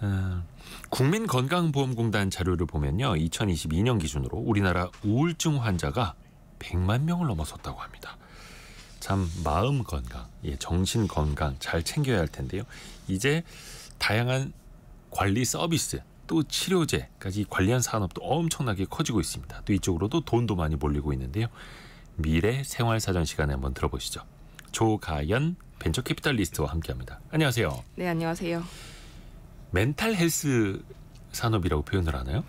아, 국민건강보험공단 자료를 보면요. 2022년 기준으로 우리나라 우울증 환자가 100만 명을 넘어섰다고 합니다. 참 마음 건강, 예, 정신 건강 잘 챙겨야 할 텐데요. 이제 다양한 관리 서비스 또 치료제까지 관련 산업도 엄청나게 커지고 있습니다. 또 이쪽으로도 돈도 많이 몰리고 있는데요. 미래 생활 사전 시간에 한번 들어보시죠. 조가연 벤처캐피탈리스트와 함께합니다. 안녕하세요. 네, 안녕하세요. 멘탈 헬스 산업이라고 표현을 하나요?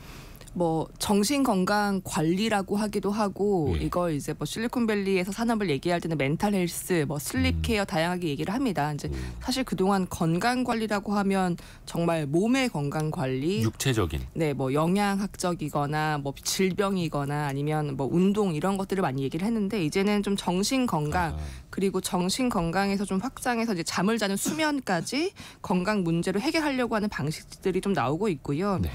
뭐 정신 건강 관리라고 하기도 하고 예. 이걸 이제 뭐 실리콘밸리에서 산업을 얘기할 때는 멘탈 헬스, 뭐 슬립 케어 음. 다양하게 얘기를 합니다. 이제 음. 사실 그동안 건강 관리라고 하면 정말 몸의 건강 관리, 육체적인, 네, 뭐 영양학적이거나 뭐 질병이거나 아니면 뭐 운동 이런 것들을 많이 얘기를 했는데 이제는 좀 정신 건강, 아. 그리고 정신 건강에서 좀 확장해서 이제 잠을 자는 수면까지 건강 문제를 해결하려고 하는 방식들이 좀 나오고 있고요. 네.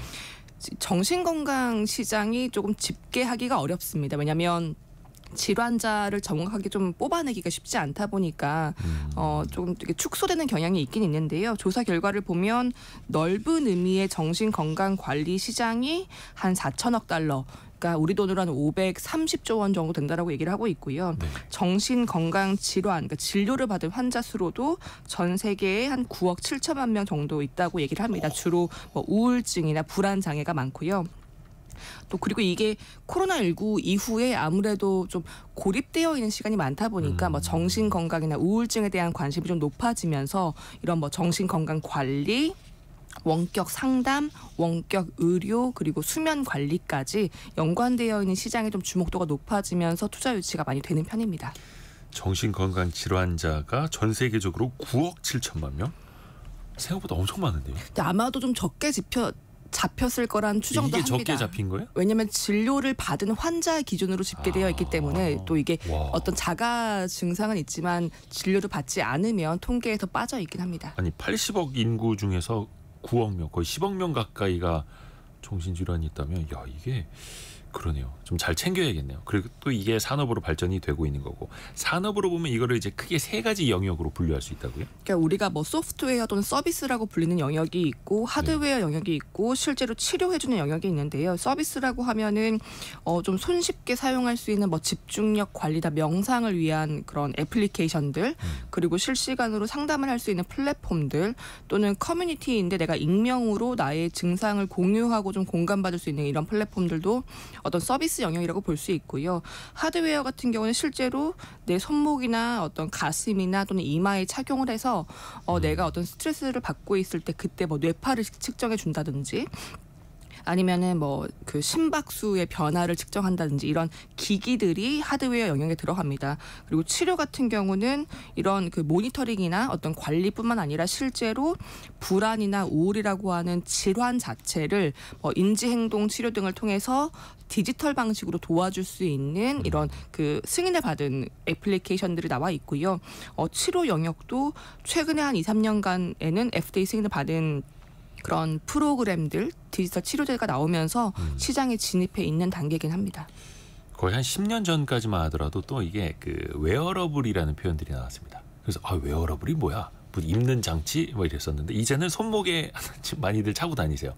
정신 건강 시장이 조금 집계하기가 어렵습니다. 왜냐하면 질환자를 정확하게 좀 뽑아내기가 쉽지 않다 보니까 음. 어, 조금 축소되는 경향이 있긴 있는데요. 조사 결과를 보면 넓은 의미의 정신 건강 관리 시장이 한 4천억 달러 그니까 우리 돈으로 한 530조 원 정도 된다라고 얘기를 하고 있고요. 네. 정신 건강 질환, 그러니까 진료를 받은 환자 수로도 전 세계에 한 9억 7천만 명 정도 있다고 얘기를 합니다. 어. 주로 뭐 우울증이나 불안 장애가 많고요. 또 그리고 이게 코로나19 이후에 아무래도 좀 고립되어 있는 시간이 많다 보니까 뭐 음. 뭐 정신 건강이나 우울증에 대한 관심이 좀 높아지면서 이런 뭐 정신 건강 관리 원격 상담, 원격 의료 그리고 수면 관리까지 연관되어 있는 시장에 좀 주목도가 높아지면서 투자 유치가 많이 되는 편입니다. 정신건강 질환자가 전 세계적으로 9억 7천만 명? 생각보다 엄청 많은데요. 아마도 좀 적게 집혀 잡혔을 거란 추정도 이게 합니다. 적게 잡힌 거예요? 왜냐하면 진료를 받은 환자 기준으로 집계되어 아, 있기 때문에 또 이게 와. 어떤 자가 증상은 있지만 진료를 받지 않으면 통계에서 빠져 있긴 합니다. 아니 80억 인구 중에서 9억 명, 거의 10억 명 가까이가 정신질환이 있다면, 야, 이게 그러네요. 좀잘 챙겨야겠네요. 그리고 또 이게 산업으로 발전이 되고 있는 거고 산업으로 보면 이거를 이제 크게 세 가지 영역으로 분류할 수 있다고요? 그러니까 우리가 뭐 소프트웨어 또는 서비스라고 불리는 영역이 있고 하드웨어 네. 영역이 있고 실제로 치료해주는 영역이 있는데요. 서비스라고 하면은 어 좀 손쉽게 사용할 수 있는 뭐 집중력 관리다 명상을 위한 그런 애플리케이션들 음. 그리고 실시간으로 상담을 할 수 있는 플랫폼들 또는 커뮤니티인데 내가 익명으로 나의 증상을 공유하고 좀 공감받을 수 있는 이런 플랫폼들도 어떤 서비스 서비스 영역이라고 볼 수 있고요. 하드웨어 같은 경우는 실제로 내 손목이나 어떤 가슴이나 또는 이마에 착용을 해서 어, 음. 내가 어떤 스트레스를 받고 있을 때 그때 뭐 뇌파를 측정해 준다든지 아니면은 뭐 그 심박수의 변화를 측정한다든지 이런 기기들이 하드웨어 영역에 들어갑니다. 그리고 치료 같은 경우는 이런 그 모니터링이나 어떤 관리뿐만 아니라 실제로 불안이나 우울이라고 하는 질환 자체를 뭐 인지 행동 치료 등을 통해서 디지털 방식으로 도와줄 수 있는 음. 이런 그 승인을 받은 애플리케이션들이 나와 있고요. 어, 치료 영역도 최근에 한 2, 3년간에는 FDA 승인을 받은 그런 프로그램들 디지털 치료제가 나오면서 음. 시장에 진입해 있는 단계긴 합니다. 거의 한 10년 전까지만 하더라도 또 이게 그 웨어러블이라는 표현들이 나왔습니다. 그래서 아 웨어러블이 뭐야? 뭐 입는 장치 뭐 이랬었는데 이제는 손목에 많이들 차고 다니세요.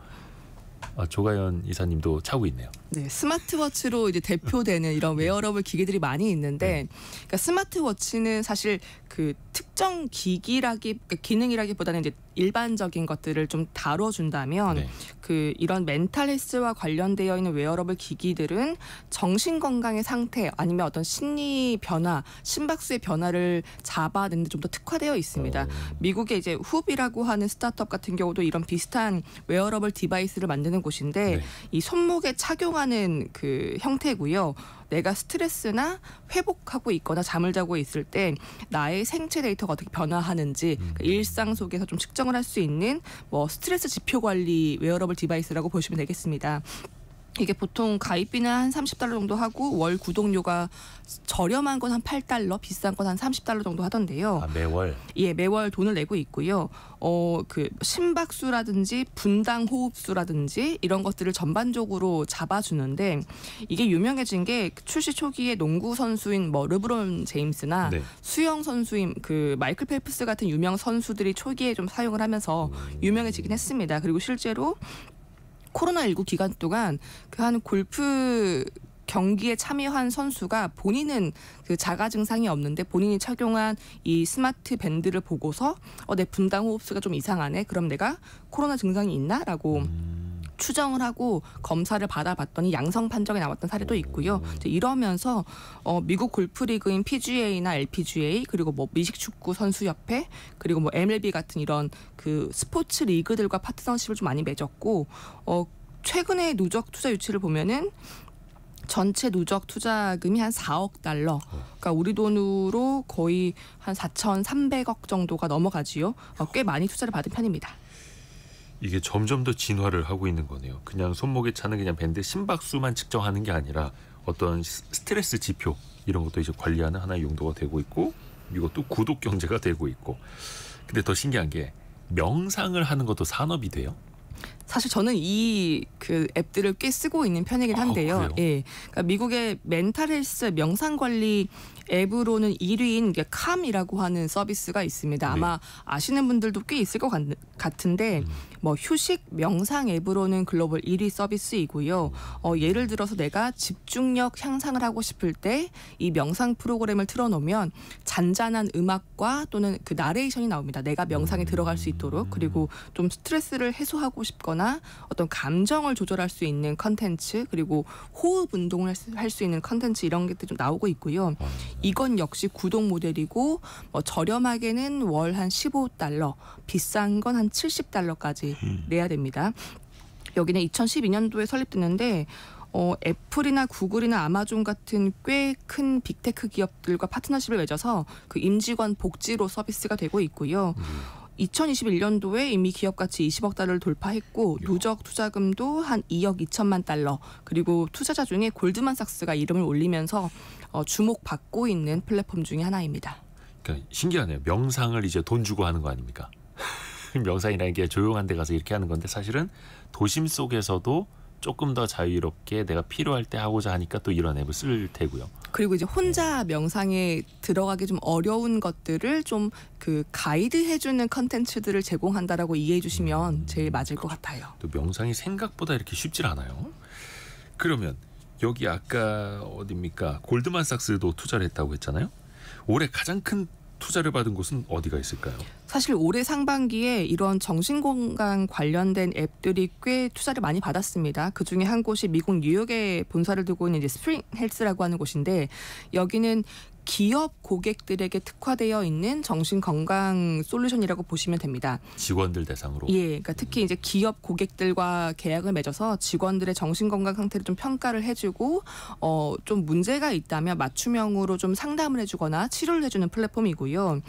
아, 조가연 이사님도 차고 있네요. 네, 스마트워치로 이제 대표되는 이런 네. 웨어러블 기기들이 많이 있는데, 네. 그러니까 스마트워치는 사실 그 특정 기기라기 그러니까 기능이라기보다는 이제 일반적인 것들을 좀 다뤄준다면 네. 그 이런 멘탈 헬스와 관련되어 있는 웨어러블 기기들은 정신 건강의 상태 아니면 어떤 심리 변화, 심박수의 변화를 잡아내는데 좀 더 특화되어 있습니다. 오. 어. 미국의 이제 후비라고 하는 스타트업 같은 경우도 이런 비슷한 웨어러블 디바이스를 만드는 곳인데 네. 이 손목에 착용하는 그 형태고요. 내가 스트레스나 회복하고 있거나 잠을 자고 있을 때 나의 생체 데이터가 어떻게 변화하는지 음. 그 일상 속에서 좀 측정을 할 수 있는 뭐 스트레스 지표 관리 웨어러블 디바이스라고 보시면 되겠습니다. 이게 보통 가입비는 한 30달러 정도 하고 월 구독료가 저렴한 건 한 8달러, 비싼 건 한 30달러 정도 하던데요. 아, 매월. 예, 매월 돈을 내고 있고요. 어, 그 심박수라든지 분당 호흡수라든지 이런 것들을 전반적으로 잡아 주는데 이게 유명해진 게 출시 초기에 농구 선수인 뭐 르브론 제임스나 네. 수영 선수인 그 마이클 펠프스 같은 유명 선수들이 초기에 좀 사용을 하면서 음. 유명해지긴 했습니다. 그리고 실제로 코로나19 기간 동안 그 한 골프 경기에 참여한 선수가 본인은 그 자가 증상이 없는데 본인이 착용한 이 스마트 밴드를 보고서 어 내 분당 호흡수가 좀 이상하네 그럼 내가 코로나 증상이 있나라고 음. 추정을 하고 검사를 받아봤더니 양성 판정이 나왔던 사례도 있고요. 이러면서 어, 미국 골프리그인 PGA나 LPGA 그리고 뭐 미식축구 선수협회 그리고 뭐 MLB 같은 이런 그 스포츠 리그들과 파트너십을 좀 많이 맺었고 어, 최근에 누적 투자 유치를 보면은 전체 누적 투자금이 한 4억 달러. 그러니까 우리 돈으로 거의 한 4,300억 정도가 넘어가지요. 어, 꽤 많이 투자를 받은 편입니다. 이게 점점 더 진화를 하고 있는 거네요. 그냥 손목에 차는 그냥 밴드 심박수만 측정하는 게 아니라 어떤 스트레스 지표 이런 것도 이제 관리하는 하나의 용도가 되고 있고 이것도 구독 경제가 되고 있고 근데 더 신기한 게 명상을 하는 것도 산업이 돼요. 사실 저는 이 그 앱들을 꽤 쓰고 있는 편이긴 아, 한데요. 아, 예. 그러니까 미국의 멘탈 헬스 명상 관리 앱으로는 1위인 게 캄이라고 하는 서비스가 있습니다. 네. 아마 네. 아시는 분들도 꽤 있을 것 같, 같은데 음. 뭐 휴식 명상 앱으로는 글로벌 1위 서비스이고요. 음. 어, 예를 들어서 내가 집중력 향상을 하고 싶을 때 이 명상 프로그램을 틀어놓으면 잔잔한 음악과 또는 그 나레이션이 나옵니다. 내가 명상에 음. 들어갈 수 있도록 그리고 좀 스트레스를 해소하고 싶거나 어떤 감정을 조절할 수 있는 컨텐츠 그리고 호흡 운동을 할 수 있는 컨텐츠 이런 것좀 나오고 있고요. 어. 이건 역시 구독 모델이고 뭐 저렴하게는 월 한 15달러, 비싼 건 한 70달러까지 음. 내야 됩니다. 여기는 2012년도에 설립됐는데 어, 애플이나 구글이나 아마존 같은 꽤 큰 빅테크 기업들과 파트너십을 맺어서 그 임직원 복지로 서비스가 되고 있고요. 음. 2021년도에 이미 기업 가치 20억 달러를 돌파했고 누적 투자금도 한 2억 2천만 달러 그리고 투자자 중에 골드만삭스가 이름을 올리면서 어, 주목받고 있는 플랫폼 중의 하나입니다. 그러니까 신기하네요. 명상을 이제 돈 주고 하는 거 아닙니까? 명상이라는 게 조용한 데 가서 이렇게 하는 건데 사실은 도심 속에서도 조금 더 자유롭게 내가 필요할 때 하고자 하니까 또 이런 앱을 쓸 테고요. 그리고 이제 혼자 네. 명상에 들어가기 좀 어려운 것들을 좀 그 가이드 해주는 컨텐츠들을 제공한다라고 이해해 주시면 음, 제일 맞을 것 그렇죠. 같아요. 또 명상이 생각보다 이렇게 쉽질 않아요. 그러면 여기 아까 어딥니까 골드만삭스도 투자를 했다고 했잖아요. 올해 가장 큰 투자를 받은 곳은 어디가 있을까요? 사실 올해 상반기에 이런 정신건강 관련된 앱들이 꽤 투자를 많이 받았습니다. 그 중에 한 곳이 미국 뉴욕에 본사를 두고 있는 이제 스프링 헬스라고 하는 곳인데 여기는 기업 고객들에게 특화되어 있는 정신 건강 솔루션이라고 보시면 됩니다. 직원들 대상으로. 예, 그러니까 특히 이제 기업 고객들과 계약을 맺어서 직원들의 정신 건강 상태를 좀 평가를 해주고 어, 좀 문제가 있다면 맞춤형으로 좀 상담을 해주거나 치료를 해주는 플랫폼이고요.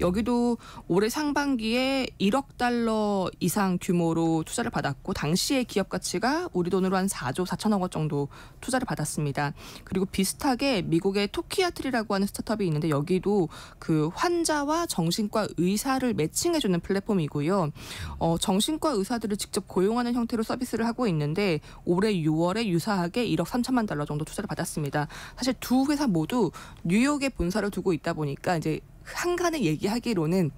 여기도 올해 상반기에 1억 달러 이상 규모로 투자를 받았고 당시의 기업 가치가 우리 돈으로 한 4조 4천억 원 정도 투자를 받았습니다. 그리고 비슷하게 미국의 토키아트리라고 하는 스타트업이 있는데 여기도 그 환자와 정신과 의사를 매칭해주는 플랫폼이고요. 어, 정신과 의사들을 직접 고용하는 형태로 서비스를 하고 있는데 올해 6월에 유사하게 1억 3천만 달러 정도 투자를 받았습니다. 사실 두 회사 모두 뉴욕에 본사를 두고 있다 보니까 이제 한간에 얘기하기로는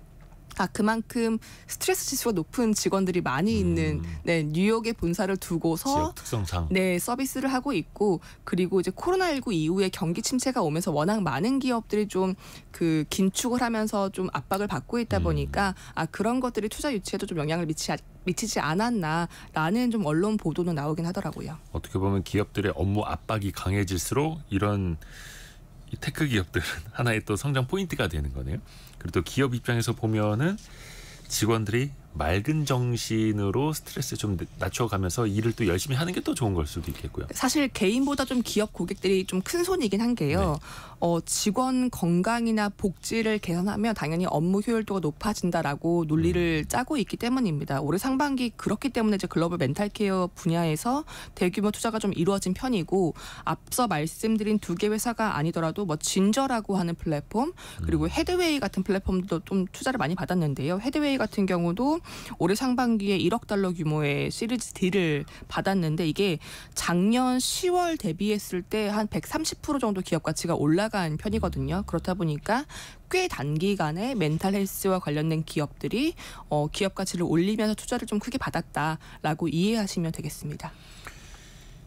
아, 그만큼 스트레스 지수가 높은 직원들이 많이 있는 음. 네, 뉴욕의 본사를 두고서 특성상 네, 서비스를 하고 있고 그리고 이제 코로나19 이후에 경기 침체가 오면서 워낙 많은 기업들이 좀 그 긴축을 하면서 좀 압박을 받고 있다 음. 보니까 아, 그런 것들이 투자 유치에도 좀 영향을 미치 미치지 않았나라는 좀 언론 보도는 나오긴 하더라고요. 어떻게 보면 기업들의 업무 압박이 강해질수록 이런 테크 기업들은 하나의 또 성장 포인트가 되는 거네요. 그리고 또 기업 입장에서 보면은 직원들이 맑은 정신으로 스트레스 좀 낮춰가면서 일을 또 열심히 하는 게 또 좋은 걸 수도 있겠고요. 사실 개인보다 좀 기업 고객들이 좀 큰 손이긴 한 게요. 네. 어, 직원 건강이나 복지를 개선하면 당연히 업무 효율도가 높아진다라고 논리를 음. 짜고 있기 때문입니다. 올해 상반기 그렇기 때문에 이제 글로벌 멘탈 케어 분야에서 대규모 투자가 좀 이루어진 편이고 앞서 말씀드린 두 개 회사가 아니더라도 뭐 진저라고 하는 플랫폼 그리고 음. 헤드웨이 같은 플랫폼도 좀 투자를 많이 받았는데요. 헤드웨이 같은 경우도 올해 상반기에 1억 달러 규모의 시리즈 D를 받았는데 이게 작년 10월 대비했을 때 한 130% 정도 기업 가치가 올라간 편이거든요. 그렇다 보니까 꽤 단기간에 멘탈 헬스와 관련된 기업들이 어, 기업 가치를 올리면서 투자를 좀 크게 받았다라고 이해하시면 되겠습니다.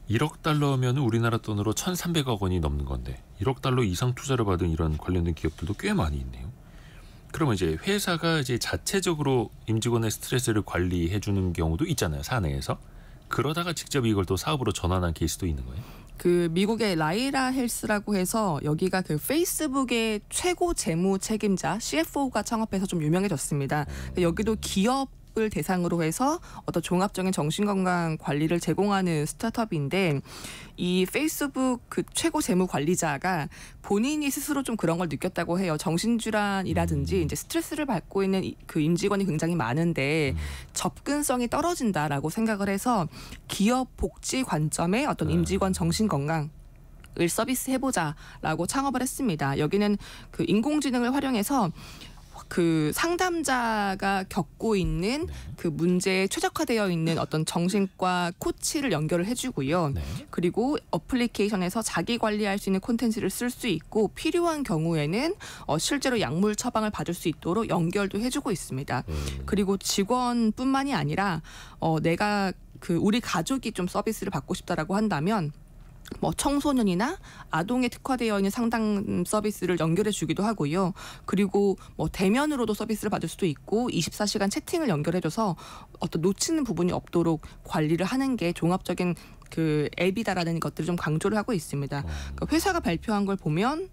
1억 달러면 우리나라 돈으로 1,300억 원이 넘는 건데 1억 달러 이상 투자를 받은 이런 관련된 기업들도 꽤 많이 있네요. 그러면 이제 회사가 이제 자체적으로 임직원의 스트레스를 관리해 주는 경우도 있잖아요 사내에서 그러다가 직접 이걸 또 사업으로 전환한 케이스도 있는 거예요. 그 미국의 라이라 헬스라고 해서 여기가 그 페이스북의 최고 재무 책임자 CFO가 창업해서 좀 유명해졌습니다. 음. 여기도 기업 을 대상으로 해서 어떤 종합적인 정신건강 관리를 제공하는 스타트업인데 이 페이스북 그 최고 재무 관리자가 본인이 스스로 좀 그런 걸 느꼈다고 해요. 정신질환이라든지 음. 이제 스트레스를 받고 있는 그 임직원이 굉장히 많은데 음. 접근성이 떨어진다라고 생각을 해서 기업 복지 관점의 어떤 네. 임직원 정신건강 을 서비스 해보자라고 창업을 했습니다. 여기는 그 인공지능을 활용해서 그 상담자가 겪고 있는 네. 그 문제에 최적화되어 있는 어떤 정신과 코치를 연결을 해주고요. 네. 그리고 어플리케이션에서 자기 관리할 수 있는 콘텐츠를 쓸 수 있고 필요한 경우에는 어, 실제로 약물 처방을 받을 수 있도록 연결도 해주고 있습니다. 음. 그리고 직원뿐만이 아니라 어, 내가 그 우리 가족이 좀 서비스를 받고 싶다라고 한다면 뭐 청소년이나 아동에 특화되어 있는 상담 서비스를 연결해 주기도 하고요. 그리고 뭐 대면으로도 서비스를 받을 수도 있고 24시간 채팅을 연결해 줘서 어떤 놓치는 부분이 없도록 관리를 하는 게 종합적인 그 앱이다라는 것들을 좀 강조를 하고 있습니다. 어. 그러니까 회사가 발표한 걸 보면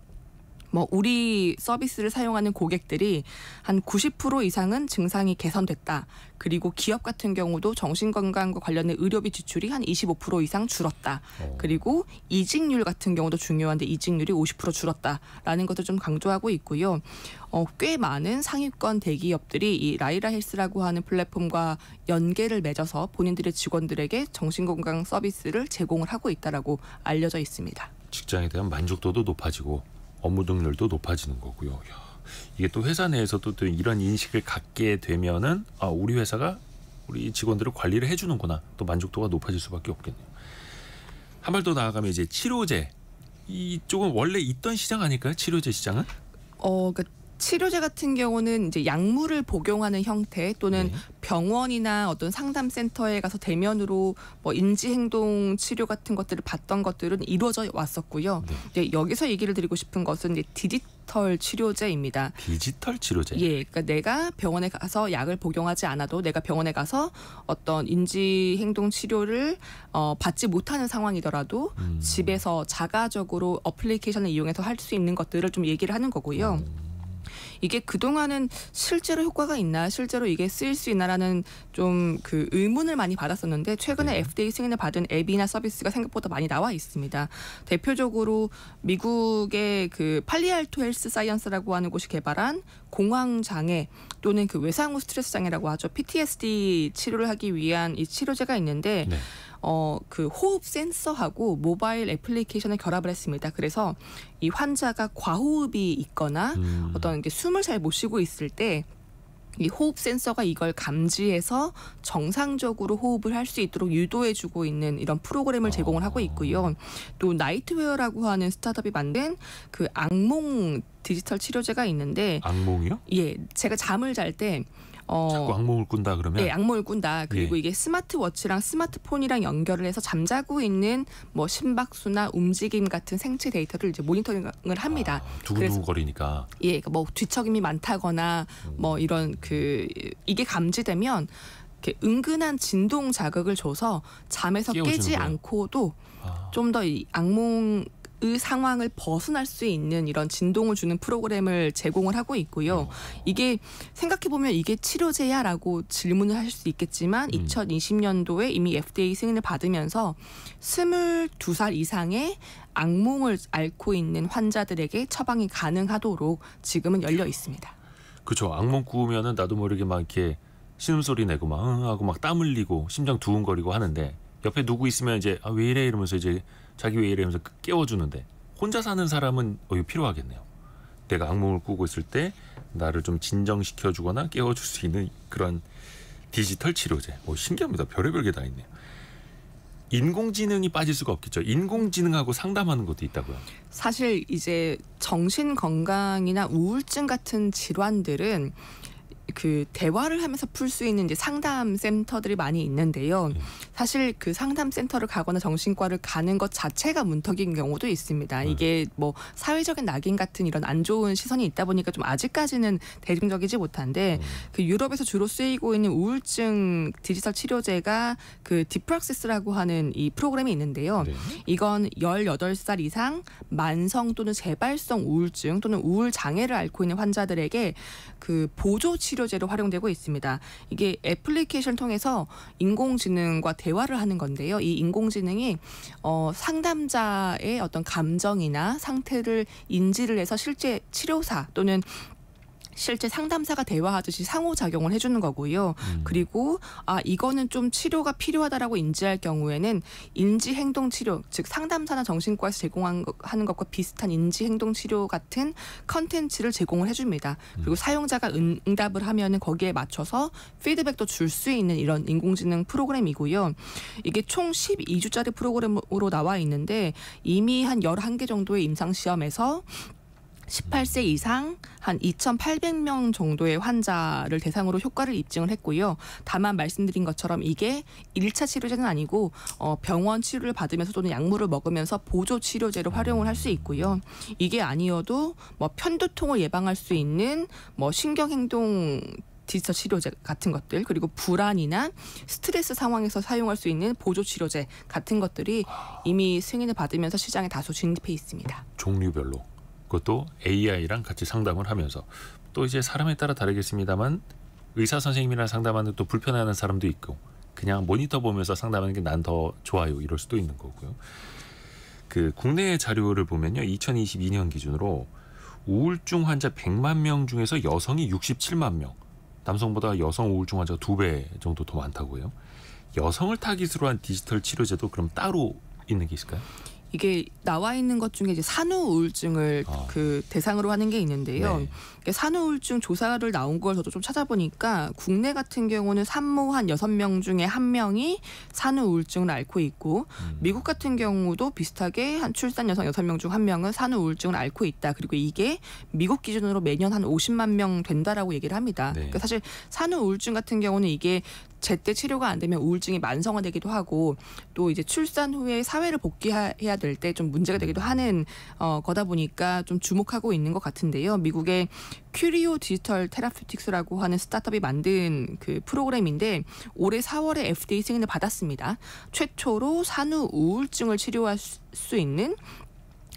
뭐 우리 서비스를 사용하는 고객들이 한 90% 이상은 증상이 개선됐다. 그리고 기업 같은 경우도 정신건강과 관련된 의료비 지출이 한 25% 이상 줄었다. 오. 어. 그리고 이직률 같은 경우도 중요한데 이직률이 50% 줄었다라는 것을 좀 강조하고 있고요. 어, 꽤 많은 상위권 대기업들이 이 라이라 헬스라고 하는 플랫폼과 연계를 맺어서 본인들의 직원들에게 정신건강 서비스를 제공을 하고 있다라고 알려져 있습니다. 직장에 대한 만족도도 높아지고 업무 능률도 높아지는 거고요. 야, 이게 또 회사 내에서도 또 이런 인식을 갖게 되면은 아, 우리 회사가 우리 직원들을 관리를 해주는구나. 또 만족도가 높아질 수밖에 없겠네요. 한 발 더 나아가면 이제 치료제 이쪽은 원래 있던 시장 아닐까요? 치료제 시장은? 어, 그 치료제 같은 경우는 이제 약물을 복용하는 형태 또는 네. 병원이나 어떤 상담센터에 가서 대면으로 뭐 인지행동 치료 같은 것들을 받던 것들은 이루어져 왔었고요. 네. 이제 여기서 얘기를 드리고 싶은 것은 이제 디지털 치료제입니다. 디지털 치료제. 예, 그러니까 내가 병원에 가서 약을 복용하지 않아도 내가 병원에 가서 어떤 인지행동 치료를 어, 받지 못하는 상황이더라도 음. 집에서 자가적으로 어플리케이션을 이용해서 할 수 있는 것들을 좀 얘기를 하는 거고요. 음. 이게 그동안은 실제로 효과가 있나 실제로 이게 쓰일 수 있나라는 좀 그 의문을 많이 받았었는데 최근에 네. FDA 승인을 받은 앱이나 서비스가 생각보다 많이 나와 있습니다. 대표적으로 미국의 그 팔리알토 헬스 사이언스라고 하는 곳이 개발한 공황 장애 또는 그 외상 후 스트레스 장애라고 하죠. PTSD 치료를 하기 위한 이 치료제가 있는데 네. 어, 그 호흡 센서하고 모바일 애플리케이션을 결합을 했습니다. 그래서 이 환자가 과호흡이 있거나 음. 어떤 이게 숨을 잘 못 쉬고 있을 때 이 호흡 센서가 이걸 감지해서 정상적으로 호흡을 할 수 있도록 유도해주고 있는 이런 프로그램을 제공을 하고 있고요. 또 나이트웨어라고 하는 스타트업이 만든 그 악몽 디지털 치료제가 있는데 악몽이요? 예, 제가 잠을 잘때 어, 자꾸 악몽을 꾼다 그러면 네, 악몽을 꾼다. 그리고 예. 이게 스마트워치랑 스마트폰이랑 연결을 해서 잠자고 있는 뭐 심박수나 움직임 같은 생체 데이터를 이제 모니터링을 합니다. 아, 두근두근거리니까. 예, 그러니까 뭐 뒤척임이 많다거나 뭐 음. 이런 그 이게 감지되면 이렇게 은근한 진동 자극을 줘서 잠에서 깨지 거예요? 않고도 아. 좀더 악몽 의 그 상황을 벗어날 수 있는 이런 진동을 주는 프로그램을 제공을 하고 있고요. 이게 생각해 보면 이게 치료제야라고 질문을 하실 수 있겠지만 음. 2020년도에 이미 FDA 승인을 받으면서 22살 이상의 악몽을 앓고 있는 환자들에게 처방이 가능하도록 지금은 열려 있습니다. 그렇죠. 악몽 꾸면은 나도 모르게 막 이렇게 신음소리 내고 막응 하고 막 땀 흘리고 심장 두근거리고 하는데 옆에 누구 있으면 이제 아, 왜 이래 이러면서 이제 자기 왜 이래 하면서 그 깨워주는데 혼자 사는 사람은 어, 이 필요하겠네요. 내가 악몽을 꾸고 있을 때 나를 좀 진정시켜 주거나 깨워줄 수 있는 그런 디지털 치료제. 뭐 신기합니다. 별의별 게 다 있네요. 인공지능이 빠질 수가 없겠죠. 인공지능하고 상담하는 것도 있다고요. 사실 이제 정신 건강이나 우울증 같은 질환들은 그 대화를 하면서 풀 수 있는 이제 상담 센터들이 많이 있는데요. 네. 사실 그 상담 센터를 가거나 정신과를 가는 것 자체가 문턱인 경우도 있습니다. 네. 이게 뭐 사회적인 낙인 같은 이런 안 좋은 시선이 있다 보니까 좀 아직까지는 대중적이지 못한데 네. 그 유럽에서 주로 쓰이고 있는 우울증 디지털 치료제가 그 디프락시스라고 하는 이 프로그램이 있는데요. 이건 열여덟 살 이상 만성 또는 재발성 우울증 또는 우울 장애를 앓고 있는 환자들에게 그 보조 치료제로 활용되고 있습니다. 이게 애플리케이션 통해서 인공지능과 대화를 하는 건데요. 이 인공지능이 어, 상담자의 어떤 감정이나 상태를 인지를 해서 실제 치료사 또는 실제 상담사가 대화하듯이 상호작용을 해주는 거고요. 음. 그리고 아 이거는 좀 치료가 필요하다라고 인지할 경우에는 인지 행동 치료 즉 상담사나 정신과에서 제공하는 것과 비슷한 인지 행동 치료 같은 컨텐츠를 제공을 해줍니다. 그리고 음. 사용자가 응답을 하면은 거기에 맞춰서 피드백도 줄 수 있는 이런 인공지능 프로그램이고요. 이게 총 12주짜리 프로그램으로 나와 있는데 이미 한 11개 정도의 임상 시험에서 18세 이상 한 2,800명 정도의 환자를 대상으로 효과를 입증을 했고요. 다만 말씀드린 것처럼 이게 일차 치료제는 아니고 어, 병원 치료를 받으면서 또는 약물을 먹으면서 보조 치료제를 활용을 할 수 있고요. 이게 아니어도 뭐 편두통을 예방할 수 있는 뭐 신경행동 디지털 치료제 같은 것들 그리고 불안이나 스트레스 상황에서 사용할 수 있는 보조 치료제 같은 것들이 이미 승인을 받으면서 시장에 다소 진입해 있습니다. 종류별로 그것도 AI랑 같이 상담을 하면서 또 이제 사람에 따라 다르겠습니다만 의사 선생님이랑 상담하는 또 불편해하는 사람도 있고 그냥 모니터 보면서 상담하는 게 난 더 좋아요 이럴 수도 있는 거고요. 그 국내 자료를 보면요. 2022년 기준으로 우울증 환자 100만 명 중에서 여성이 67만 명, 남성보다 여성 우울증 환자가 두 배 정도 더 많다고 해요. 여성을 타깃으로 한 디지털 치료제도 그럼 따로 있는 게 있을까요? 이게 나와 있는 것 중에 이제 산후 우울증을 아. 그 대상으로 하는 게 있는데요. 네. 산후 우울증 조사를 나온 걸 저도 좀 찾아보니까 국내 같은 경우는 산모 한 여섯 명 중에 한명이 산후 우울증을 앓고 있고 음. 미국 같은 경우도 비슷하게 한 출산 여성 여섯 명 중 한명은 산후 우울증을 앓고 있다. 그리고 이게 미국 기준으로 매년 한오십만명 된다라고 얘기를 합니다. 네. 그러니까 사실 산후 우울증 같은 경우는 이게 제때 치료가 안 되면 우울증이 만성화되기도 하고 또 이제 출산 후에 사회를 복귀해야 될 때 좀 문제가 음. 되기도 하는 어, 거다 보니까 좀 주목하고 있는 것 같은데요. 미국의 큐리오 디지털 테라퓨틱스라고 하는 스타트업이 만든 그 프로그램인데 올해 4월에 FDA 승인을 받았습니다. 최초로 산후 우울증을 치료할 수 있는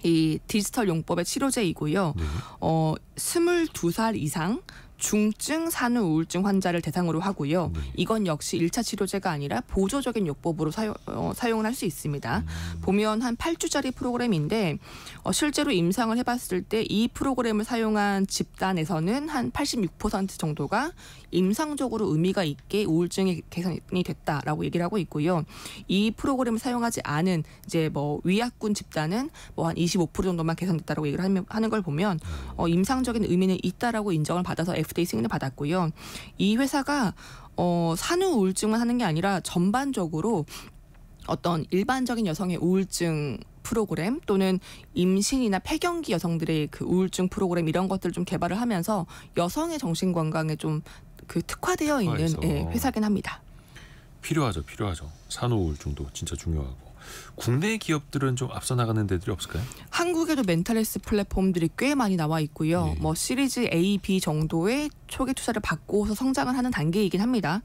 이 디지털 용법의 치료제이고요. 네. 어, 22살 이상 중증 산후 우울증 환자를 대상으로 하고요. 네. 이건 역시 일차 치료제가 아니라 보조적인 요법으로 사용, 어, 사용을 할 수 있습니다. 음. 보면 한 8주짜리 프로그램인데 어, 실제로 임상을 해봤을 때 이 프로그램을 사용한 집단에서는 한 86% 정도가 임상적으로 의미가 있게 우울증이 개선이 됐다라고 얘기를 하고 있고요. 이 프로그램을 사용하지 않은 이제 뭐 위약군 집단은 뭐 한 25% 정도만 개선됐다라고 얘기를 하는 걸 보면 네. 어, 임상적인 의미는 있다라고 인정을 받아서 F FDA 승인을 받았고요. 이 회사가 어, 산후 우울증만 하는 게 아니라 전반적으로 어떤 일반적인 여성의 우울증 프로그램 또는 임신이나 폐경기 여성들의 그 우울증 프로그램 이런 것들을 좀 개발을 하면서 여성의 정신 건강에 좀 그 특화되어 있는 예, 회사긴 합니다. 필요하죠, 필요하죠. 산후 우울증도 진짜 중요하고 국내 기업들은 좀 앞서 나가는 데들이 없을까요? 한국에도 멘탈리스 플랫폼들이 꽤 많이 나와 있고요. 네. 뭐 시리즈 A, B 정도의 초기 투자를 받고서 성장을 하는 단계이긴 합니다.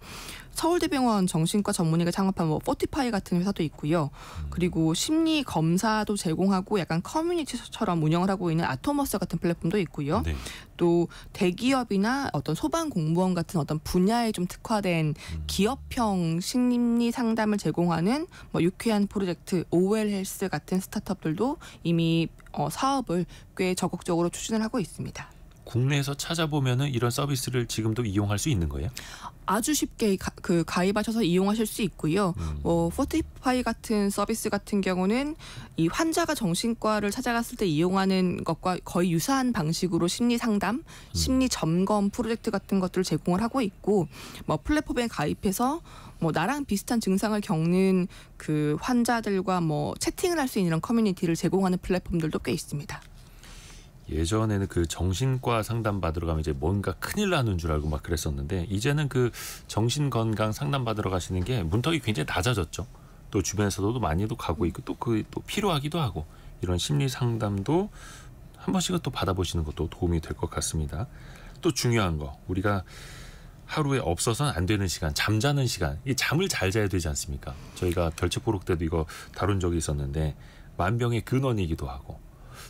서울대병원 정신과 전문의가 창업한 뭐 포티파이 같은 회사도 있고요. 음. 그리고 심리 검사도 제공하고 약간 커뮤니티처럼 운영을 하고 있는 아토머스 같은 플랫폼도 있고요. 네. 또 대기업이나 어떤 소방 공무원 같은 어떤 분야에 좀 특화된 음. 기업형 심리 상담을 제공하는 뭐 유쾌한 프로젝트 헬스, 오웰 헬스 같은 스타트업들도 이미 어, 사업을 꽤 적극적으로 추진을 하고 있습니다. 국내에서 찾아보면은 이런 서비스를 지금도 이용할 수 있는 거예요? 아주 쉽게 가, 그 가입하셔서 이용하실 수 있고요. 음. 어, 뭐, 포티파이 같은 서비스 같은 경우는 이 환자가 정신과를 찾아갔을 때 이용하는 것과 거의 유사한 방식으로 심리 상담, 음. 심리 점검 프로젝트 같은 것들을 제공을 하고 있고 뭐 플랫폼에 가입해서 뭐 나랑 비슷한 증상을 겪는 그 환자들과 뭐 채팅을 할 수 있는 이런 커뮤니티를 제공하는 플랫폼들도 꽤 있습니다. 예전에는 그 정신과 상담 받으러 가면 이제 뭔가 큰일 나는 줄 알고 막 그랬었는데 이제는 그 정신 건강 상담 받으러 가시는 게 문턱이 굉장히 낮아졌죠. 또 주변에서도 많이도 가고 있고 또 그또 또 필요하기도 하고 이런 심리 상담도 한 번씩은 또 받아보시는 것도 도움이 될 것 같습니다. 또 중요한 거 우리가 하루에 없어서는 안 되는 시간, 잠자는 시간. 이 잠을 잘 자야 되지 않습니까? 저희가 별책 보록 때도 이거 다룬 적이 있었는데 만병의 근원이기도 하고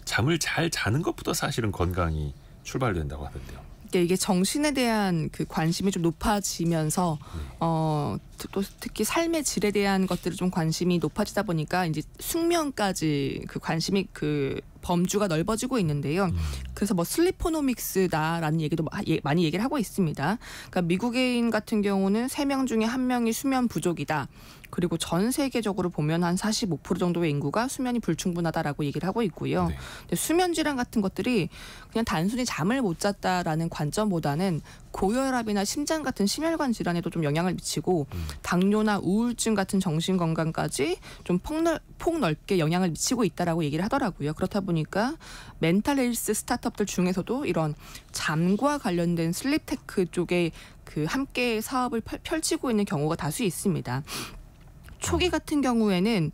잠을 잘 자는 것부터 사실은 건강이 출발된다고 하던데요. 그러니까 이게 정신에 대한 그 관심이 좀 높아지면서 네. 어또 특히 삶의 질에 대한 것들을 좀 관심이 높아지다 보니까 이제 숙면까지 그 관심이 그 범주가 넓어지고 있는데요. 음. 그래서 뭐 슬리포노믹스다라는 얘기도 예, 많이 얘기를 하고 있습니다. 그러니까 미국인 같은 경우는 세 명 중에 한 명이 수면 부족이다. 그리고 전 세계적으로 보면 한 45% 정도의 인구가 수면이 불충분하다라고 얘기를 하고 있고요. 네. 근데 수면 질환 같은 것들이 그냥 단순히 잠을 못 잤다라는 관점보다는 고혈압이나 심장 같은 심혈관 질환에도 좀 영향을 미치고 음. 당뇨나 우울증 같은 정신 건강까지 좀 폭넓, 폭넓게 영향을 미치고 있다라고 얘기를 하더라고요. 그렇다 보니까 멘탈 헬스 스타트업들 중에서도 이런 잠과 관련된 슬립테크 쪽에 그 함께 사업을 펼치고 있는 경우가 다수 있습니다. 초기 같은 경우에는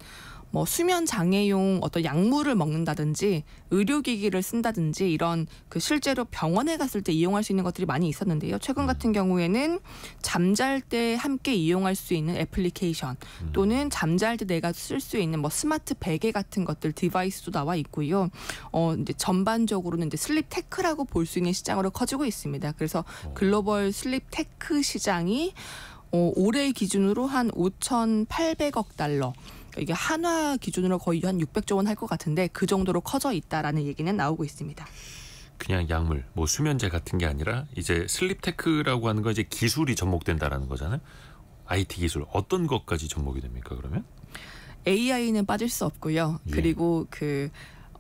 뭐 수면 장애용 어떤 약물을 먹는다든지 의료기기를 쓴다든지 이런 그 실제로 병원에 갔을 때 이용할 수 있는 것들이 많이 있었는데요. 최근 음. 같은 경우에는 잠잘 때 함께 이용할 수 있는 애플리케이션 음. 또는 잠잘 때 내가 쓸 수 있는 뭐 스마트 베개 같은 것들 디바이스도 나와 있고요. 어 이제 전반적으로는 이제 슬립 테크라고 볼 수 있는 시장으로 커지고 있습니다. 그래서 어. 글로벌 슬립 테크 시장이 어, 올해 기준으로 한 5,800억 달러. 이게 한화 기준으로 거의 한 600조 원 할 것 같은데 그 정도로 커져 있다라는 얘기는 나오고 있습니다. 그냥 약물, 뭐 수면제 같은 게 아니라 이제 슬립테크라고 하는 건 이제 기술이 접목된다라는 거잖아요. IT 기술 어떤 것까지 접목이 됩니까 그러면? AI는 빠질 수 없고요. 예. 그리고 그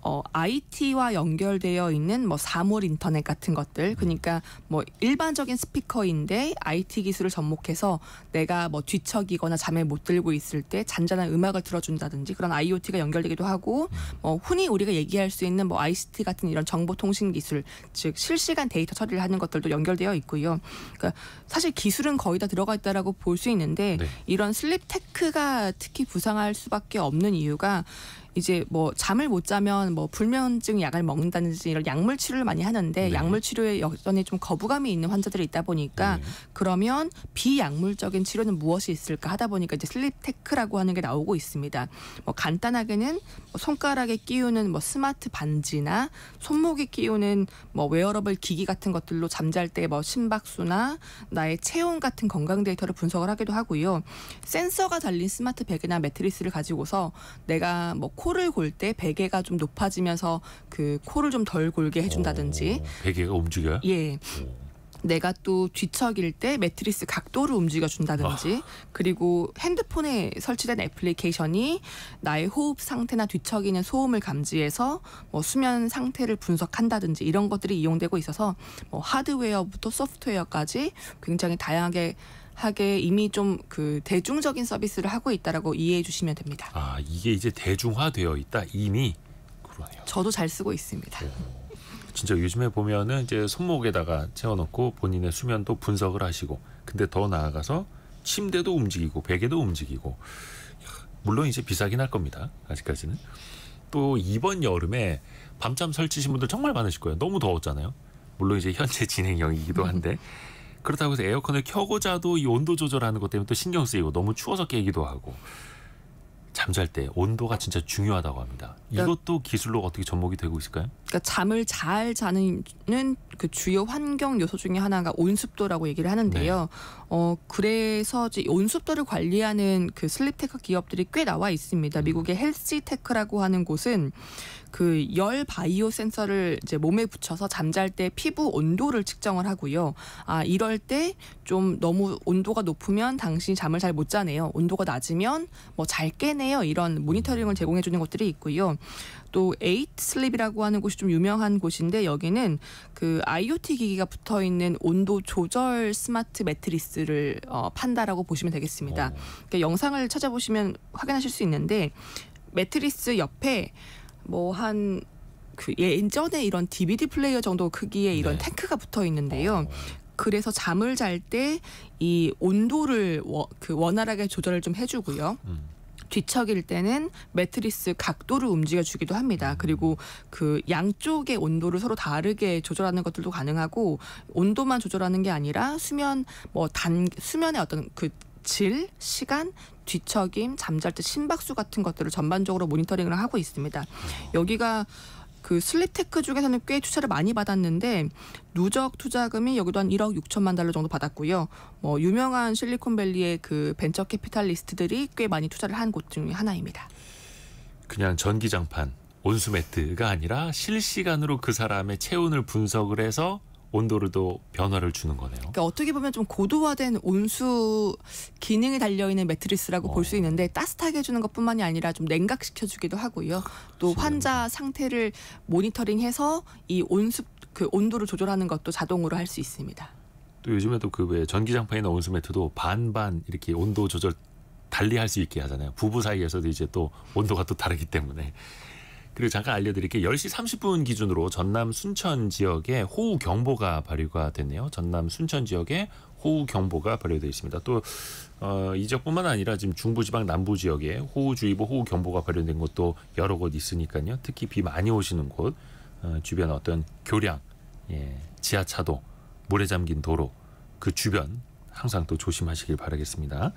어, IT와 연결되어 있는 뭐 사물 인터넷 같은 것들 음. 그러니까 뭐 일반적인 스피커인데 IT 기술을 접목해서 내가 뭐 뒤척이거나 잠에 못 들고 있을 때 잔잔한 음악을 들어준다든지 그런 IoT가 연결되기도 하고 음. 뭐 흔히 우리가 얘기할 수 있는 뭐 ICT 같은 이런 정보통신 기술 즉 실시간 데이터 처리를 하는 것들도 연결되어 있고요. 그러니까 사실 기술은 거의 다 들어가 있다라고 볼 수 있는데 네. 이런 슬립 테크가 특히 부상할 수밖에 없는 이유가 이제 뭐 잠을 못 자면 뭐 불면증 약을 먹는다든지 이런 약물 치료를 많이 하는데 네. 약물 치료에 여전히 좀 거부감이 있는 환자들이 있다 보니까 네. 그러면 비약물적인 치료는 무엇이 있을까 하다 보니까 이제 슬립 테크라고 하는 게 나오고 있습니다. 뭐 간단하게는 뭐 손가락에 끼우는 뭐 스마트 반지나 손목에 끼우는 뭐 웨어러블 기기 같은 것들로 잠잘 때 뭐 심박수나 나의 체온 같은 건강 데이터를 분석을 하기도 하고요. 센서가 달린 스마트 베개나 매트리스를 가지고서 내가 뭐 코를 골 때 베개가 좀 높아지면서 그 코를 좀 덜 골게 해준다든지. 어, 예. 오, 베개가 움직여요? 예. 내가 또 뒤척일 때 매트리스 각도를 움직여 준다든지 아. 그리고 핸드폰에 설치된 애플리케이션이 나의 호흡 상태나 뒤척이는 소음을 감지해서 뭐 수면 상태를 분석한다든지 이런 것들이 이용되고 있어서 뭐 하드웨어부터 소프트웨어까지 굉장히 다양하게 하게 이미 좀 그 대중적인 서비스를 하고 있다라고 이해해 주시면 됩니다. 아 이게 이제 대중화되어 있다 이미 그러네요. 저도 잘 쓰고 있습니다. 오. 진짜 요즘에 보면은 이제 손목에다가 채워놓고 본인의 수면도 분석을 하시고 근데 더 나아가서 침대도 움직이고 베개도 움직이고 물론 이제 비싸긴 할 겁니다 아직까지는 또 이번 여름에 밤잠 설치신 분들 정말 많으실 거예요 너무 더웠잖아요 물론 이제 현재 진행형이기도 한데 그렇다고 해서 에어컨을 켜고 자도 이 온도 조절하는 것 때문에 또 신경 쓰이고 너무 추워서 깨기도 하고 잠잘 때 온도가 진짜 중요하다고 합니다. 그러니까 이것도 기술로 어떻게 접목이 되고 있을까요? 그러니까 잠을 잘 자는 그 주요 환경 요소 중에 하나가 온습도라고 얘기를 하는데요. 네. 어 그래서 이제 온습도를 관리하는 그 슬립테크 기업들이 꽤 나와 있습니다. 음. 미국의 헬시테크라고 하는 곳은 그 열 바이오 센서를 이제 몸에 붙여서 잠잘 때 피부 온도를 측정을 하고요. 아 이럴 때 좀 너무 온도가 높으면 당신이 잠을 잘 못 자네요. 온도가 낮으면 뭐 잘 깨네요. 이런 모니터링을 음. 제공해 주는 것들이 있고요. 또 에이트슬립이라고 하는 곳이 좀 유명한 곳인데 여기는 그 IoT 기기가 붙어 있는 온도 조절 스마트 매트리스를 어, 판다라고 보시면 되겠습니다. 어. 그러니까 영상을 찾아보시면 확인하실 수 있는데 매트리스 옆에 뭐 한 그 예, 예전에 이런 DVD 플레이어 정도 크기의 이런 네. 탱크가 붙어 있는데요. 어. 그래서 잠을 잘 때 이 온도를 워, 그 원활하게 조절을 좀 해주고요. 음. 뒤척일 때는 매트리스 각도를 움직여주기도 합니다. 그리고 그 양쪽의 온도를 서로 다르게 조절하는 것들도 가능하고 온도만 조절하는 게 아니라 수면 뭐 단 수면의 어떤 그 질, 시간, 뒤척임, 잠잘 때 심박수 같은 것들을 전반적으로 모니터링을 하고 있습니다. 여기가 그슬리테크 중에서는 꽤 투자를 많이 받았는데 누적 투자금이 여기도 한 1억 6천만 달러 정도 받았고요. 뭐 유명한 실리콘밸리의 그 벤처 캐피탈리스트들이 꽤 많이 투자를 한 곳 중에 하나입니다. 그냥 전기장판 온수매트가 아니라 실시간으로 그 사람의 체온을 분석을 해서 온도를도 변화를 주는 거네요. 그러니까 어떻게 보면 좀 고도화된 온수 기능이 달려 있는 매트리스라고 볼수 어. 있는데 따뜻하게 해주는 것뿐만이 아니라 좀 냉각시켜 주기도 하고요. 또 환자 상태를 모니터링해서 이 온습 그 온도를 조절하는 것도 자동으로 할 수 있습니다. 또 요즘에도 그왜 전기장판이나 온수 매트도 반반 이렇게 온도 조절 달리 할 수 있게 하잖아요. 부부 사이에서도 이제 또 온도가 또 다르기 때문에 그리고 잠깐 알려드릴게요. 10시 30분 기준으로 전남 순천 지역에 호우 경보가 발효가 됐네요. 전남 순천 지역에 호우 경보가 발효되어 있습니다. 또 어, 이 지역뿐만 아니라 지금 중부지방 남부 지역에 호우주의보, 호우 경보가 발효된 곳도 여러 곳 있으니까요. 특히 비 많이 오시는 곳 어, 주변 어떤 교량, 예, 지하차도, 물에 잠긴 도로 그 주변 항상 또 조심하시길 바라겠습니다.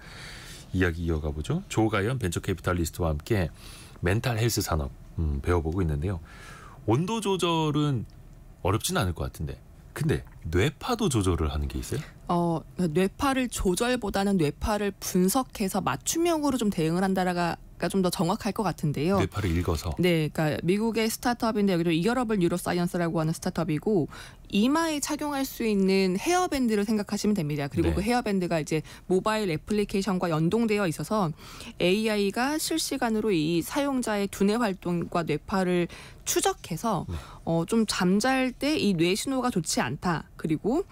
이야기 이어가 보죠. 조가연 벤처캐피탈리스트와 함께 멘탈 헬스 산업 음, 배워보고 있는데요. 온도 조절은 어렵지는 않을 것 같은데 근데 뇌파도 조절을 하는 게 있어요? 어, 뇌파를 조절보다는 뇌파를 분석해서 맞춤형으로 좀 대응을 한다라가 좀 더 정확할 것 같은데요. 뇌파를 읽어서. 네, 그러니까 미국의 스타트업인데 여기도 이어러블 뉴로사이언스라고 하는 스타트업이고 이마에 착용할 수 있는 헤어밴드를 생각하시면 됩니다. 그리고 네. 그 헤어밴드가 이제 모바일 애플리케이션과 연동되어 있어서 AI가 실시간으로 이 사용자의 두뇌 활동과 뇌파를 추적해서 네. 어, 좀 잠잘 때 이 뇌 신호가 좋지 않다. 그리고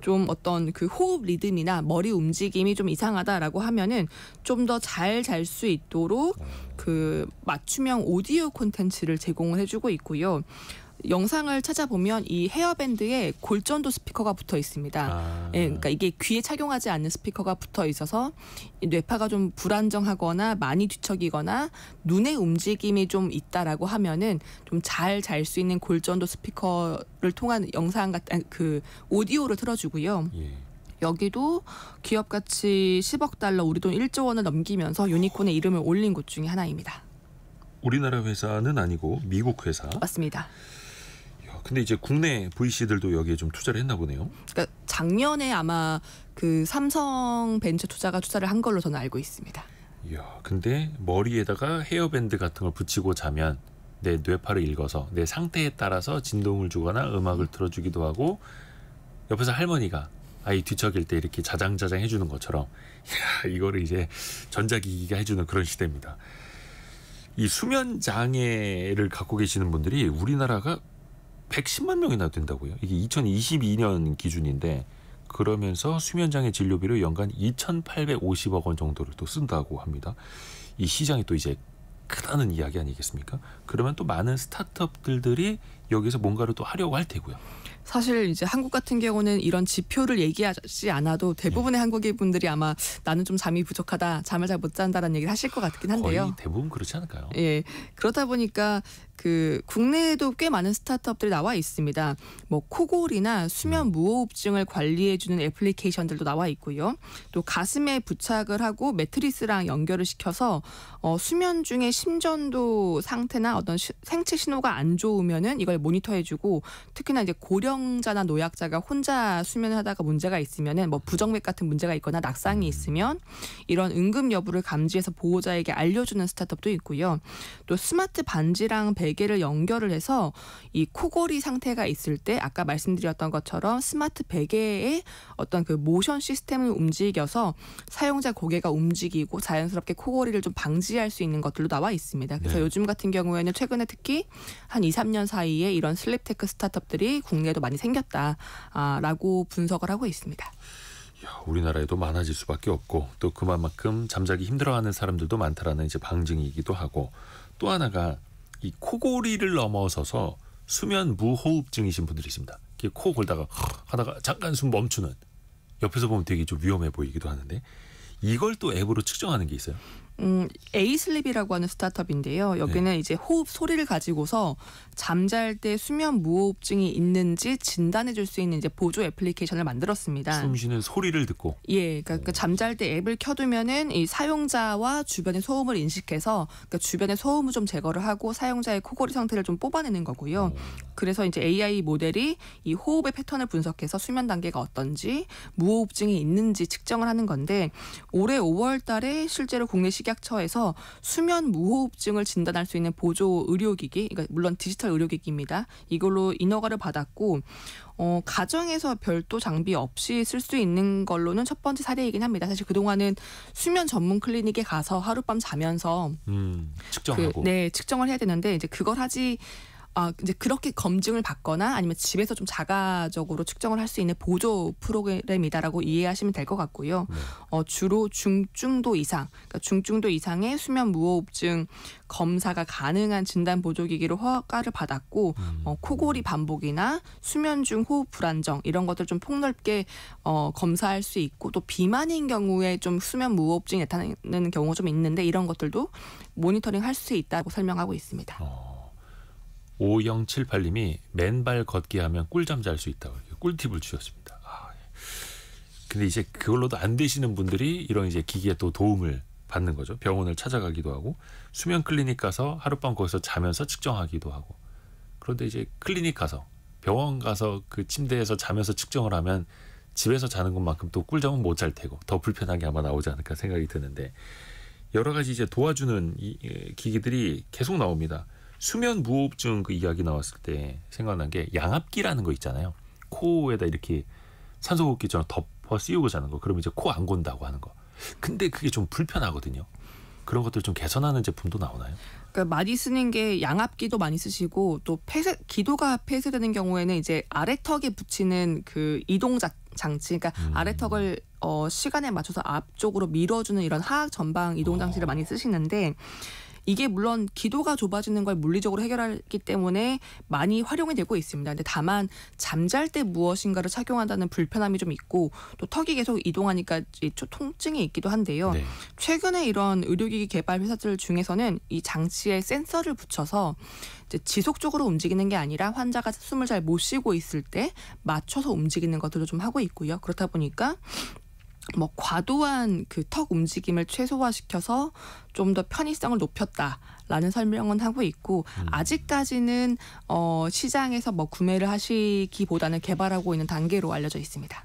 좀 어떤 그 호흡 리듬이나 머리 움직임이 좀 이상하다라고 하면은 좀 더 잘 잘 수 있도록 네. 그 맞춤형 오디오 콘텐츠를 제공을 해주고 있고요. 영상을 찾아보면 이 헤어밴드에 골전도 스피커가 붙어 있습니다. 아. 예, 그러니까 이게 귀에 착용하지 않는 스피커가 붙어 있어서 뇌파가 좀 불안정하거나 많이 뒤척이거나 눈의 움직임이 좀 있다라고 하면은 좀 잘 잘 수 있는 골전도 스피커를 통한 영상 같은 그 오디오를 틀어주고요. 예. 여기도 기업가치 10억 달러 우리 돈 1조 원을 넘기면서 유니콘의 이름을 올린 곳 중에 하나입니다. 우리나라 회사는 아니고 미국 회사. 맞습니다. 근데 이제 국내 VC들도 여기에 좀 투자를 했나 보네요. 그러니까 작년에 아마 그 삼성 벤처 투자가 투자를 한 걸로 저는 알고 있습니다. 이야, 근데 머리에다가 헤어밴드 같은 걸 붙이고 자면 내 뇌파를 읽어서 내 상태에 따라서 진동을 주거나 음악을 틀어주기도 하고 옆에서 할머니가 아이 뒤척일 때 이렇게 자장자장 해주는 것처럼 야, 이거를 이제 전자기기가 해주는 그런 시대입니다. 이 수면 장애를 갖고 계시는 분들이 우리나라가 110만 명이나 된다고요. 이게 2022년 기준인데 그러면서 수면장애 진료비로 연간 2,850억 원 정도를 또 쓴다고 합니다. 이 시장이 또 이제 크다는 이야기 아니겠습니까? 그러면 또 많은 스타트업들들이 여기서 뭔가를 또 하려고 할 테고요. 사실 이제 한국 같은 경우는 이런 지표를 얘기하지 않아도 대부분의 예. 한국인 분들이 아마 나는 좀 잠이 부족하다, 잠을 잘 못 잔다라는 얘기를 하실 것 같긴 한데요. 대부분 그렇지 않을까요? 예. 그러다 보니까 그 국내에도 꽤 많은 스타트업들이 나와 있습니다. 뭐 코골이나 수면 음. 무호흡증을 관리해 주는 애플리케이션들도 나와 있고요. 또 가슴에 부착을 하고 매트리스랑 연결을 시켜서 어, 수면 중에 심전도 상태나 어떤 시, 생체 신호가 안 좋으면은 이걸 모니터해 주고 특히나 이제 고령자나 노약자가 혼자 수면을 하다가 문제가 있으면은 뭐 부정맥 같은 문제가 있거나 낙상이 음. 있으면 이런 응급 여부를 감지해서 보호자에게 알려 주는 스타트업도 있고요. 또 스마트 반지랑 베개를 연결을 해서 이 코골이 상태가 있을 때 아까 말씀드렸던 것처럼 스마트 베개의 어떤 그 모션 시스템을 움직여서 사용자 고개가 움직이고 자연스럽게 코골이를 좀 방지할 수 있는 것들로 나와 있습니다. 그래서 네. 요즘 같은 경우에는 최근에 특히 한 2, 3년 사이에 이런 슬립 테크 스타트업들이 국내에도 많이 생겼다라고 분석을 하고 있습니다. 우리나라에도 많아질 수밖에 없고 또 그만큼 잠자기 힘들어하는 사람들도 많다라는 이제 방증이기도 하고 또 하나가 이 코골이를 넘어서서 수면 무호흡증이신 분들이 있습니다. 코 골다가 하다가 잠깐 숨 멈추는 옆에서 보면 되게 좀 위험해 보이기도 하는데 이걸 또 앱으로 측정하는 게 있어요. 음, 에이슬립이라고 하는 스타트업인데요. 여기는 네. 이제 호흡 소리를 가지고서 잠잘 때 수면 무호흡증이 있는지 진단해 줄 수 있는 이제 보조 애플리케이션을 만들었습니다. 숨쉬는 소리를 듣고. 예, 그러니까, 그 잠잘 때 앱을 켜두면은 이 사용자와 주변의 소음을 인식해서 그러니까 주변의 소음을 좀 제거를 하고 사용자의 코골이 상태를 좀 뽑아내는 거고요. 오. 그래서 이제 AI 모델이 이 호흡의 패턴을 분석해서 수면 단계가 어떤지 무호흡증이 있는지 측정을 하는 건데 올해 5월달에 실제로 국내식 식약처에서 수면 무호흡증을 진단할 수 있는 보조 의료기기, 그러니까 물론 디지털 의료기기입니다. 이걸로 인허가를 받았고 어, 가정에서 별도 장비 없이 쓸 수 있는 걸로는 첫 번째 사례이긴 합니다. 사실 그동안은 수면 전문 클리닉에 가서 하룻밤 자면서 음, 측정하고 그, 네 측정을 해야 되는데 이제 그걸 하지 아, 이제 그렇게 검증을 받거나 아니면 집에서 좀 자가적으로 측정을 할 수 있는 보조 프로그램이다라고 이해하시면 될 것 같고요. 네. 어, 주로 중증도 이상, 그러니까 중증도 이상의 수면 무호흡증 검사가 가능한 진단 보조기기로 허가를 받았고, 음. 어, 코골이 반복이나 수면 중 호흡 불안정 이런 것들 좀 폭넓게 어, 검사할 수 있고 또 비만인 경우에 좀 수면 무호흡증이 나타나는 경우가 좀 있는데 이런 것들도 모니터링 할 수 있다고 설명하고 있습니다. 어. 5078님이 맨발 걷기 하면 꿀잠 잘 수 있다고 꿀팁을 주셨습니다. 아, 예. 근데 이제 그걸로도 안 되시는 분들이 이런 이제 기기에 또 도움을 받는 거죠. 병원을 찾아가기도 하고 수면 클리닉 가서 하룻밤 거기서 자면서 측정하기도 하고 그런데 이제 클리닉 가서 병원 가서 그 침대에서 자면서 측정을 하면 집에서 자는 것만큼 또 꿀잠은 못 잘 테고 더 불편하게 아마 나오지 않을까 생각이 드는데 여러 가지 이제 도와주는 이 예, 기기들이 계속 나옵니다. 수면 무호흡증 그 이야기 나왔을 때 생각난 게 양압기라는 거 있잖아요. 코에다 이렇게 산소 호흡기처럼 덮어 씌우고 자는 거. 그러면 이제 코 안 곤다고 하는 거. 근데 그게 좀 불편하거든요. 그런 것들 좀 개선하는 제품도 나오나요? 그러니까 많이 쓰는 게 양압기도 많이 쓰시고 또 폐쇄 기도가 폐쇄되는 경우에는 이제 아래턱에 붙이는 그 이동 장치 그러니까 음. 아래턱을 어 시간에 맞춰서 앞쪽으로 밀어주는 이런 하악 전방 이동 장치를 어. 많이 쓰시는데 이게 물론 기도가 좁아지는 걸 물리적으로 해결하기 때문에 많이 활용이 되고 있습니다. 근데 다만 잠잘 때 무엇인가를 착용한다는 불편함이 좀 있고 또 턱이 계속 이동하니까 통증이 있기도 한데요. 네. 최근에 이런 의료기기 개발 회사들 중에서는 이 장치에 센서를 붙여서 지속적으로 움직이는 게 아니라 환자가 숨을 잘 못 쉬고 있을 때 맞춰서 움직이는 것들을 좀 하고 있고요. 그렇다 보니까 뭐 과도한 그 턱 움직임을 최소화시켜서 좀 더 편의성을 높였다라는 설명은 하고 있고 음. 아직까지는 어 시장에서 뭐 구매를 하시기보다는 개발하고 있는 단계로 알려져 있습니다.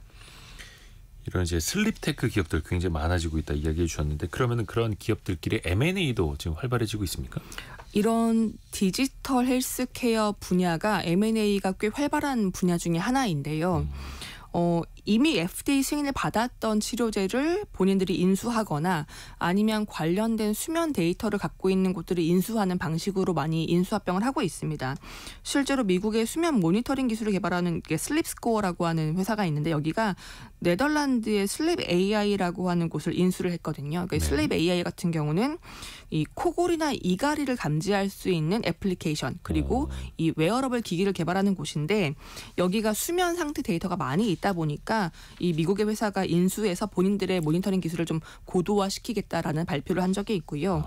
이런 이제 슬립 테크 기업들 굉장히 많아지고 있다 이야기해 주셨는데 그러면은 그런 기업들끼리 M&A도 지금 활발해지고 있습니까? 이런 디지털 헬스케어 분야가 M&A가 꽤 활발한 분야 중에 하나인데요. 음. 어, 이미 FDA 승인을 받았던 치료제를 본인들이 인수하거나 아니면 관련된 수면 데이터를 갖고 있는 곳들을 인수하는 방식으로 많이 인수합병을 하고 있습니다. 실제로 미국의 수면 모니터링 기술을 개발하는 게 슬립스코어라고 하는 회사가 있는데 여기가 네덜란드의 슬립 AI라고 하는 곳을 인수를 했거든요. 그러니까 네. 슬 AI 같은 경우는 이 코골이나 이갈이를 감지할 수 있는 애플리케이션 그리고 오. 어. 이 웨어러블 기기를 개발하는 곳인데 여기가 수면 상태 데이터가 많이 있다 보니까 이 미국의 회사가 인수해서 본인들의 모니터링 기술을 좀 고도화시키겠다라는 발표를 한 적이 있고요.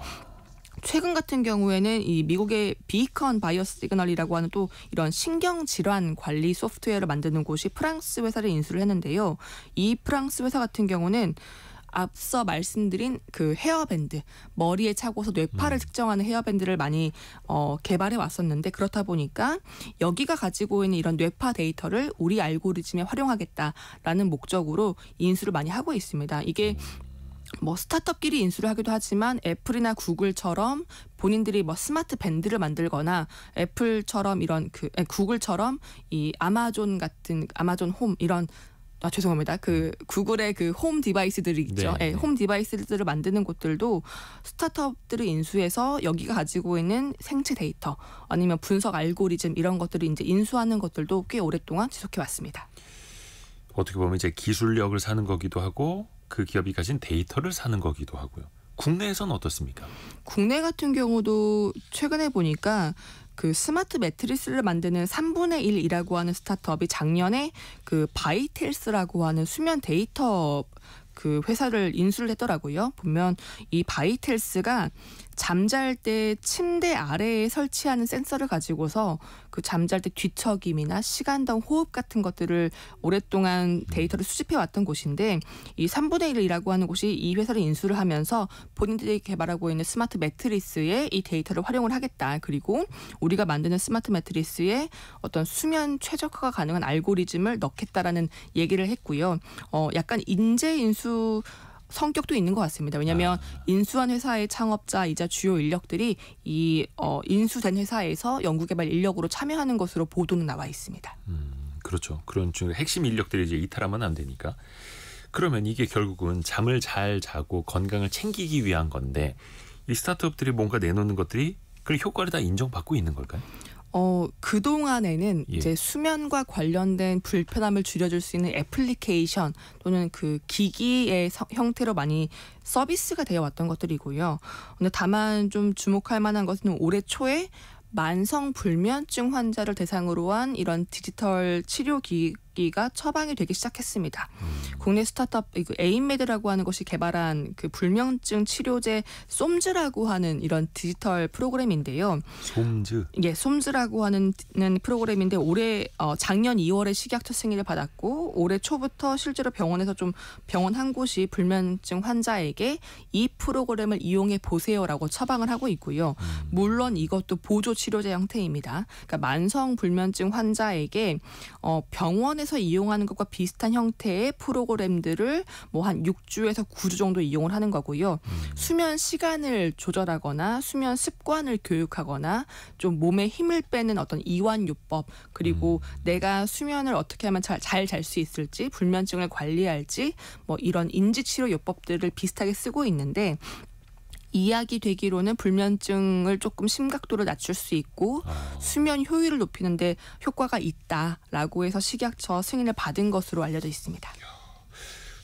최근 같은 경우에는 이 미국의 비컨 바이어 시그널이라고 하는 또 이런 신경 질환 관리 소프트웨어를 만드는 곳이 프랑스 회사를 인수를 했는데요. 이 프랑스 회사 같은 경우는 앞서 말씀드린 그 헤어밴드 머리에 차고서 뇌파를 음. 측정하는 헤어밴드를 많이 어, 개발해 왔었는데 그렇다 보니까 여기가 가지고 있는 이런 뇌파 데이터를 우리 알고리즘에 활용하겠다라는 목적으로 인수를 많이 하고 있습니다. 이게 음. 뭐 스타트업끼리 인수를 하기도 하지만 애플이나 구글처럼 본인들이 뭐 스마트 밴드를 만들거나 애플처럼 이런 그 구글처럼 이 아마존 같은 아마존 홈 이런 아 죄송합니다. 그 구글의 그 홈 디바이스들이 있죠. 네. 예, 네. 홈 디바이스들을 만드는 곳들도 스타트업들을 인수해서 여기가 가지고 있는 생체 데이터 아니면 분석 알고리즘 이런 것들을 이제 인수하는 것들도 꽤 오랫동안 지속해 왔습니다. 어떻게 보면 이제 기술력을 사는 거기도 하고 그 기업이 가진 데이터를 사는 거기도 하고요. 국내에선 어떻습니까? 국내 같은 경우도 최근에 보니까 그 스마트 매트리스를 만드는 3분의 1이라고 하는 스타트업이 작년에 그 바이텔스라고 하는 수면 데이터 그 회사를 인수를 했더라고요. 보면 이 바이텔스가 잠잘 때 침대 아래에 설치하는 센서를 가지고서 그 잠잘 때 뒤척임이나 시간당 호흡 같은 것들을 오랫동안 데이터를 수집해 왔던 곳인데 이 3분의 1이라고 하는 곳이 이 회사를 인수를 하면서 본인들이 개발하고 있는 스마트 매트리스에 이 데이터를 활용을 하겠다. 그리고 우리가 만드는 스마트 매트리스에 어떤 수면 최적화가 가능한 알고리즘을 넣겠다라는 얘기를 했고요. 어 약간 인재 인수 성격도 있는 것 같습니다. 왜냐하면 아. 인수한 회사의 창업자이자 주요 인력들이 이 어, 인수된 회사에서 연구개발 인력으로 참여하는 것으로 보도는 나와 있습니다. 음, 그렇죠. 그런 중 핵심 인력들이 이제 이탈하면 안 되니까. 그러면 이게 결국은 잠을 잘 자고 건강을 챙기기 위한 건데 이 스타트업들이 뭔가 내놓는 것들이 그 효과를 다 인정받고 있는 걸까요? 어, 그동안에는 예. 이제 수면과 관련된 불편함을 줄여줄 수 있는 애플리케이션 또는 그 기기의 서, 형태로 많이 서비스가 되어 왔던 것들이고요. 근데 다만 좀 주목할 만한 것은 올해 초에 만성 불면증 환자를 대상으로 한 이런 디지털 치료 기 기가 처방이 되기 시작했습니다. 음. 국내 스타트업 에인메드라고 하는 것이 개발한 그 불면증 치료제 솜즈라고 하는 이런 디지털 프로그램인데요. 솜즈. 예, 솜즈라고 하는 프로그램인데 올해 어, 작년 2월에 식약 처 승인을 받았고 올해 초부터 실제로 병원에서 좀 병원 한 곳이 불면증 환자에게 이 프로그램을 이용해 보세요라고 처방을 하고 있고요. 음. 물론 이것도 보조 치료제 형태입니다. 그러니까 만성 불면증 환자에게 어, 병원에 일반에서 이용하는 것과 비슷한 형태의 프로그램들을 뭐 한 6주에서 9주 정도 이용을 하는 거고요. 음. 수면 시간을 조절하거나 수면 습관을 교육하거나 좀 몸에 힘을 빼는 어떤 이완요법 그리고 음. 내가 수면을 어떻게 하면 잘 잘 잘 수 있을지 불면증을 관리할지 뭐 이런 인지치료 요법들을 비슷하게 쓰고 있는데 이야기 되기로는 불면증을 조금 심각도로 낮출 수 있고 아. 수면 효율을 높이는데 효과가 있다라고 해서 식약처 승인을 받은 것으로 알려져 있습니다.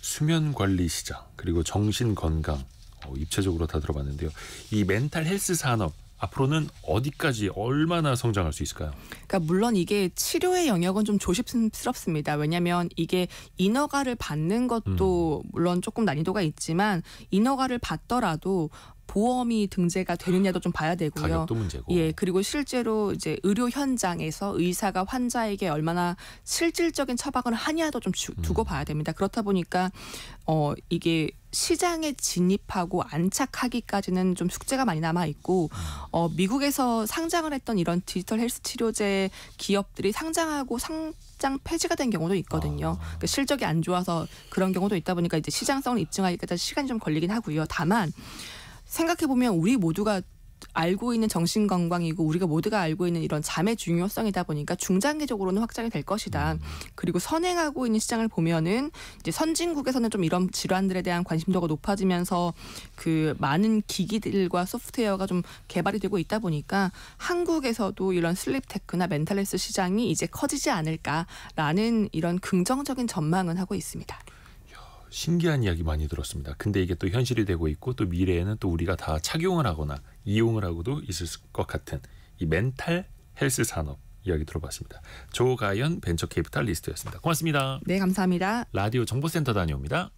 수면 관리 시장 그리고 정신 건강 어, 입체적으로 다 들어봤는데요. 이 멘탈 헬스 산업 앞으로는 어디까지 얼마나 성장할 수 있을까요? 그러니까 물론 이게 치료의 영역은 좀 조심스럽습니다. 왜냐하면 이게 인허가를 받는 것도 음. 물론 조금 난이도가 있지만 인허가를 받더라도 보험이 등재가 되느냐도 좀 봐야 되고요. 가격도 문제고. 예, 그리고 실제로 이제 의료 현장에서 의사가 환자에게 얼마나 실질적인 처방을 하냐도 좀 주, 두고 음. 봐야 됩니다. 그렇다 보니까 어 이게 시장에 진입하고 안착하기까지는 좀 숙제가 많이 남아 있고 음. 어 미국에서 상장을 했던 이런 디지털 헬스 치료제 기업들이 상장하고 상장 폐지가 된 경우도 있거든요. 아. 그러니까 실적이 안 좋아서 그런 경우도 있다 보니까 이제 시장성을 입증하기까지 시간이 좀 걸리긴 하고요. 다만 생각해 보면 우리 모두가 알고 있는 정신건강이고 우리가 모두가 알고 있는 이런 잠의 중요성이다 보니까 중장기적으로는 확장이 될 것이다. 그리고 선행하고 있는 시장을 보면은 이제 선진국에서는 좀 이런 질환들에 대한 관심도가 높아지면서 그 많은 기기들과 소프트웨어가 좀 개발이 되고 있다 보니까 한국에서도 이런 슬립테크나 멘탈리스 시장이 이제 커지지 않을까라는 이런 긍정적인 전망은 하고 있습니다. 신기한 이야기 많이 들었습니다. 근데 이게 또 현실이 되고 있고 또 미래에는 또 우리가 다 착용을 하거나 이용을 하고도 있을 것 같은 이 멘탈 헬스 산업 이야기 들어봤습니다. 조가연 벤처 캐피탈 리스트였습니다. 고맙습니다. 네, 감사합니다. 라디오 정보센터 다녀옵니다.